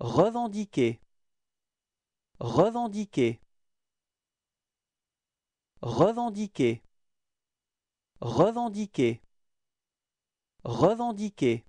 Revendiquer Revendiquer Revendiquer Revendiquer Revendiquer